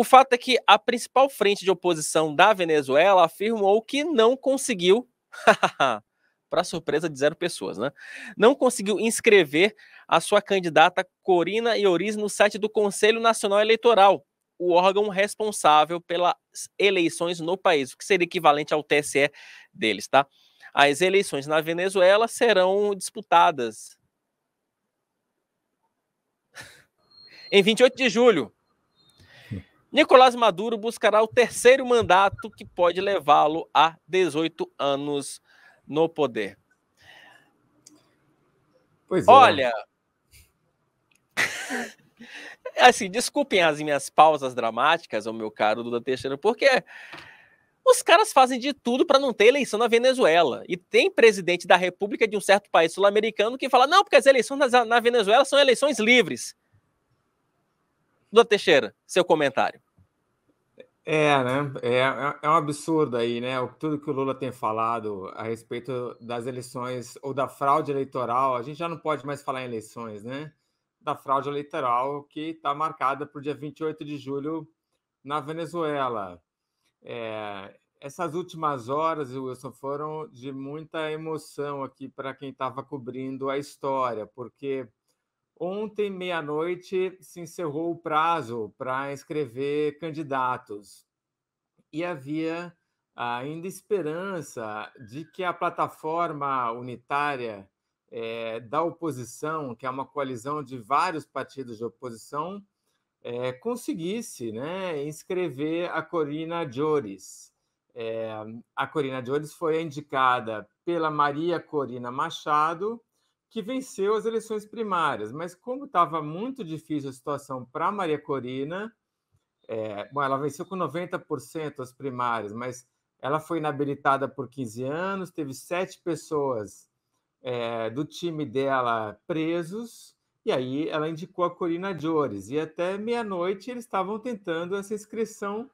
O fato é que a principal frente de oposição da Venezuela afirmou que não conseguiu, para surpresa de zero pessoas, né? Não conseguiu inscrever a sua candidata Corina Ioriz no site do Conselho Nacional Eleitoral, o órgão responsável pelas eleições no país, o que seria equivalente ao TSE deles, tá? As eleições na Venezuela serão disputadas em 28 de julho Nicolás Maduro buscará o terceiro mandato que pode levá-lo a 18 anos no poder. Pois é. Olha. assim, desculpem as minhas pausas dramáticas, o meu caro Duda Teixeira, porque os caras fazem de tudo para não ter eleição na Venezuela. E tem presidente da República de um certo país sul-americano que fala: não, porque as eleições na Venezuela são eleições livres. Duda Teixeira, seu comentário. É, né? É, é, é um absurdo aí, né? Tudo que o Lula tem falado a respeito das eleições ou da fraude eleitoral, a gente já não pode mais falar em eleições, né? Da fraude eleitoral que está marcada para o dia 28 de julho na Venezuela. É, essas últimas horas, Wilson, foram de muita emoção aqui para quem estava cobrindo a história, porque Ontem, meia-noite, se encerrou o prazo para escrever candidatos e havia ainda esperança de que a plataforma unitária é, da oposição, que é uma coalizão de vários partidos de oposição, é, conseguisse né, inscrever a Corina Jores. É, a Corina Jores foi indicada pela Maria Corina Machado que venceu as eleições primárias, mas como estava muito difícil a situação para Maria Corina, é, bom, ela venceu com 90% as primárias, mas ela foi inabilitada por 15 anos, teve sete pessoas é, do time dela presos, e aí ela indicou a Corina Jores. E até meia-noite eles estavam tentando essa inscrição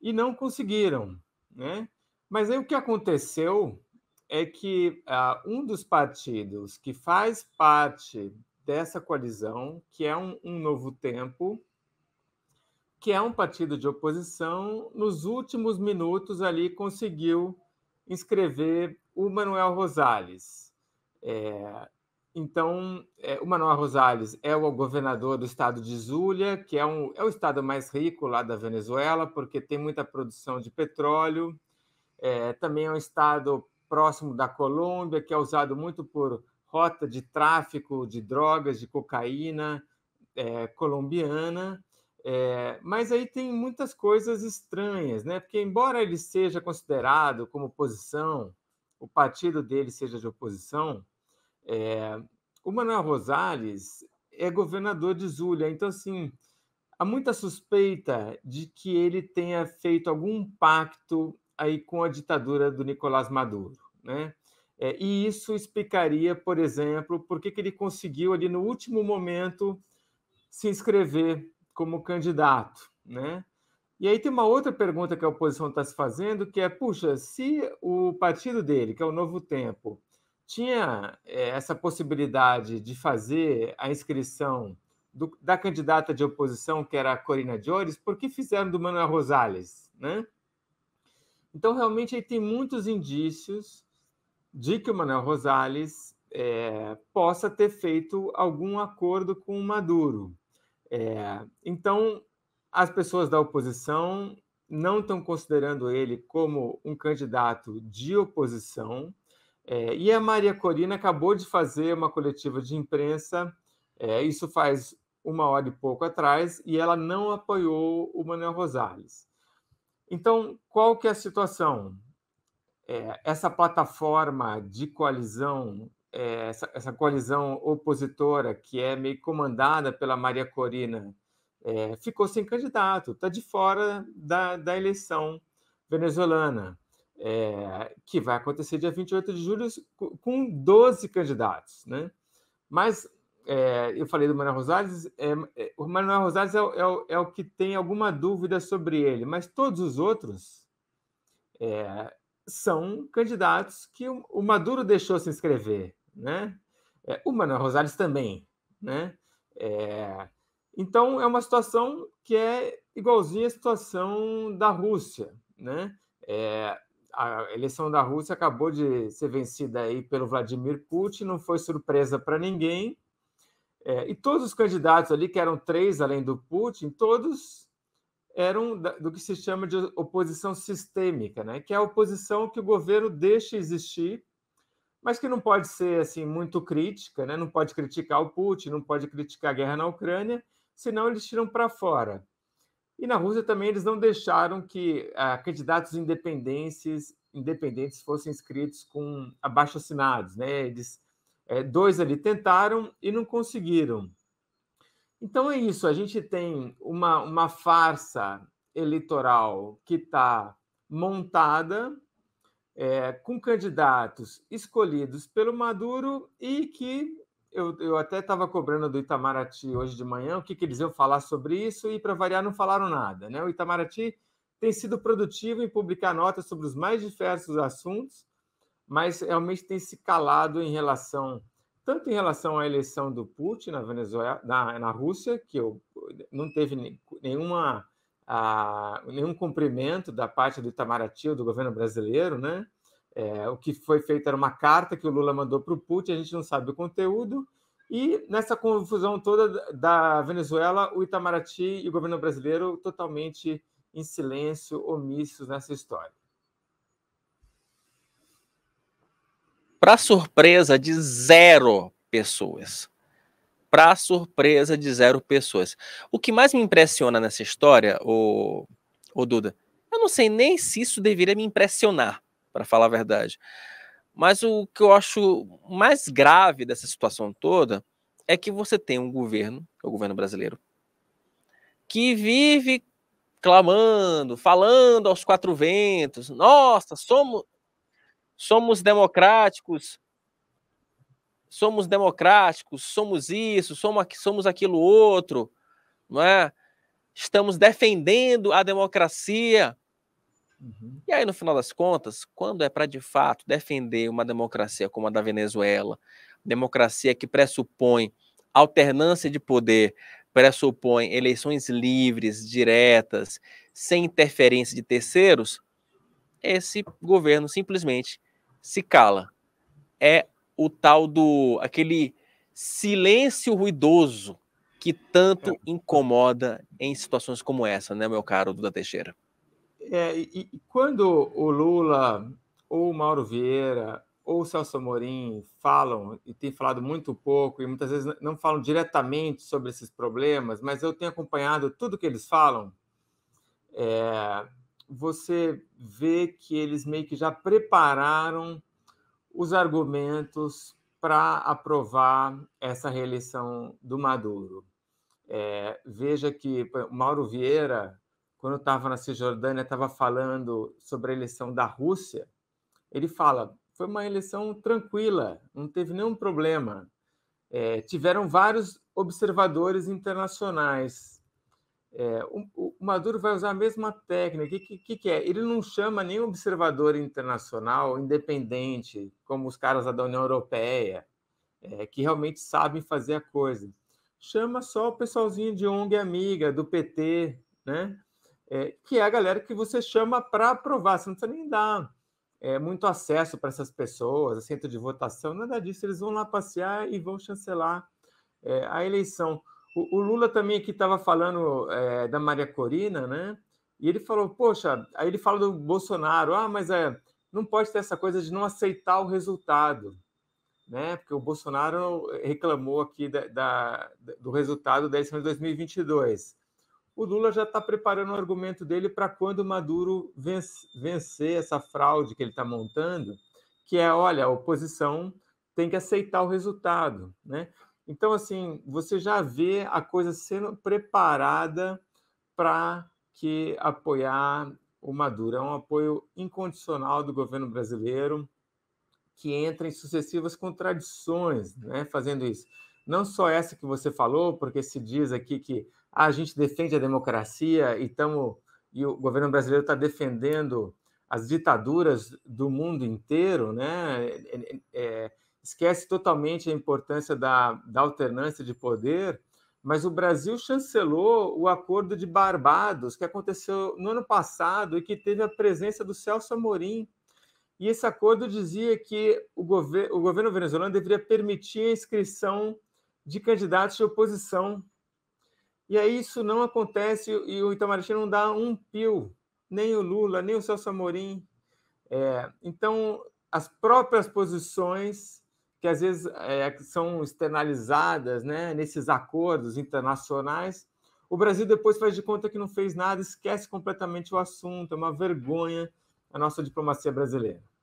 e não conseguiram. Né? Mas aí o que aconteceu é que uh, um dos partidos que faz parte dessa coalizão, que é um, um novo tempo, que é um partido de oposição, nos últimos minutos ali conseguiu inscrever o Manuel Rosales. É, então, é, o Manuel Rosales é o governador do estado de Zulia, que é, um, é o estado mais rico lá da Venezuela, porque tem muita produção de petróleo. É, também é um estado próximo da Colômbia, que é usado muito por rota de tráfico de drogas, de cocaína é, colombiana. É, mas aí tem muitas coisas estranhas, né? Porque, embora ele seja considerado como oposição, o partido dele seja de oposição, é, o Manuel Rosales é governador de Zulia. Então, assim, há muita suspeita de que ele tenha feito algum pacto aí com a ditadura do Nicolás Maduro. Né? É, e isso explicaria, por exemplo, por que, que ele conseguiu ali no último momento se inscrever como candidato. Né? E aí tem uma outra pergunta que a oposição está se fazendo, que é, puxa, se o partido dele, que é o Novo Tempo, tinha é, essa possibilidade de fazer a inscrição do, da candidata de oposição, que era a Corina Diores, por que fizeram do Manuel Rosales? Né? Então, realmente, aí tem muitos indícios de que o Manuel Rosales é, possa ter feito algum acordo com o Maduro. É, então, as pessoas da oposição não estão considerando ele como um candidato de oposição. É, e a Maria Corina acabou de fazer uma coletiva de imprensa, é, isso faz uma hora e pouco atrás, e ela não apoiou o Manuel Rosales. Então, qual que é a situação? é, essa plataforma de coalizão, é, essa, essa, coalizão opositora, que é meio comandada pela Maria Corina, é, ficou sem candidato, está de fora da, da eleição venezuelana, que vai acontecer dia 28 de julho, com 12 candidatos. Né? Mas é, eu falei do Manuel Rosales, é, é o Manuel Rosales é, é, é, o que tem alguma dúvida sobre ele, mas todos os outros são candidatos que o Maduro deixou se inscrever, né? É, o Manuel Rosales também, né? É... Então é uma situação que é igualzinha à situação da Rússia, né? É... A eleição da Rússia acabou de ser vencida aí pelo Vladimir Putin, não foi surpresa para ninguém. É... E todos os candidatos ali, que eram três além do Putin, todos eram do que se chama de oposição sistêmica, né? que é a oposição que o governo deixa existir, mas que não pode ser assim muito crítica, né? não pode criticar o Putin, não pode criticar a guerra na Ucrânia, senão eles tiram para fora. E na Rússia também eles não deixaram que ah, candidatos independentes, independentes fossem inscritos com abaixo assinados. Né? Eles, é, dois ali tentaram e não conseguiram. Então é isso, a gente tem uma, uma farsa eleitoral que está montada é, com candidatos escolhidos pelo Maduro e que eu, eu até estava cobrando do Itamaraty hoje de manhã o que, que eles iam falar sobre isso e, para variar, não falaram nada. Né? O Itamaraty tem sido produtivo em publicar notas sobre os mais diversos assuntos, mas realmente tem se calado em relação tanto em relação à eleição do Putin na Venezuela, na, na Rússia, que eu, não teve nenhuma a, nenhum cumprimento da parte do Itamaraty ou do governo brasileiro, né? É, o que foi feito era uma carta que o Lula mandou para o Putin, a gente não sabe o conteúdo. E nessa confusão toda da Venezuela, o Itamaraty e o governo brasileiro totalmente em silêncio, omissos nessa história. Para surpresa de zero pessoas. Para surpresa de zero pessoas. O que mais me impressiona nessa história, o, o Duda, eu não sei nem se isso deveria me impressionar, para falar a verdade. Mas o que eu acho mais grave dessa situação toda é que você tem um governo, é o governo brasileiro, que vive clamando, falando aos quatro ventos: nossa, somos, somos democráticos, somos democráticos, somos isso, somos, somos aquilo outro, não é? Estamos defendendo a democracia. Uhum. E aí, no final das contas, quando é para de fato defender uma democracia como a da Venezuela, democracia que pressupõe alternância de poder, pressupõe eleições livres, diretas, sem interferência de terceiros, esse governo simplesmente se cala. É o tal do aquele silêncio ruidoso que tanto é. incomoda em situações como essa, né, meu caro Duda Teixeira? É, e, e quando o Lula ou o Mauro Vieira ou o Celso Amorim falam e têm falado muito pouco e muitas vezes não falam diretamente sobre esses problemas, mas eu tenho acompanhado tudo que eles falam. É, você vê que eles meio que já prepararam os argumentos para aprovar essa reeleição do Maduro. É, veja que Mauro Vieira, quando estava na Cisjordânia, estava falando sobre a eleição da Rússia. Ele fala: foi uma eleição tranquila, não teve nenhum problema. É, tiveram vários observadores internacionais é, o, o, Maduro vai usar a mesma técnica. O que, que, que, é? Ele não chama nenhum observador internacional independente, como os caras da União Europeia, é, que realmente sabem fazer a coisa. Chama só o pessoalzinho de ONG Amiga, do PT, né? É, que é a galera que você chama para aprovar. Você não precisa nem dar é, muito acesso para essas pessoas, centro de votação, nada disso. Eles vão lá passear e vão chancelar é, a eleição o, o Lula também aqui estava falando é, da Maria Corina, né? E ele falou, poxa, aí ele fala do Bolsonaro, ah, mas é, não pode ter essa coisa de não aceitar o resultado, né? Porque o Bolsonaro reclamou aqui da, da do resultado da eleição de 2022. O Lula já está preparando o argumento dele para quando o Maduro vence, vencer essa fraude que ele está montando, que é, olha, a oposição tem que aceitar o resultado, né? Então, assim, você já vê a coisa sendo preparada para que apoiar o Maduro. É um apoio incondicional do governo brasileiro que entra em sucessivas contradições, né, fazendo isso. Não só essa que você falou, porque se diz aqui que ah, a gente defende a democracia e, tamo, e o governo brasileiro está defendendo as ditaduras do mundo inteiro, né? É, é, é esquece totalmente a importância da, da alternância de poder, mas o Brasil chancelou o acordo de Barbados, que aconteceu no ano passado e que teve a presença do Celso Amorim. E esse acordo dizia que o, gover o governo venezuelano deveria permitir a inscrição de candidatos de oposição. E aí isso não acontece e o Itamaraty não dá um pio, nem o Lula, nem o Celso Amorim. É, então, as próprias posições que às vezes é, são externalizadas né, nesses acordos internacionais. O Brasil depois faz de conta que não fez nada, esquece completamente o assunto, é uma vergonha a nossa diplomacia brasileira.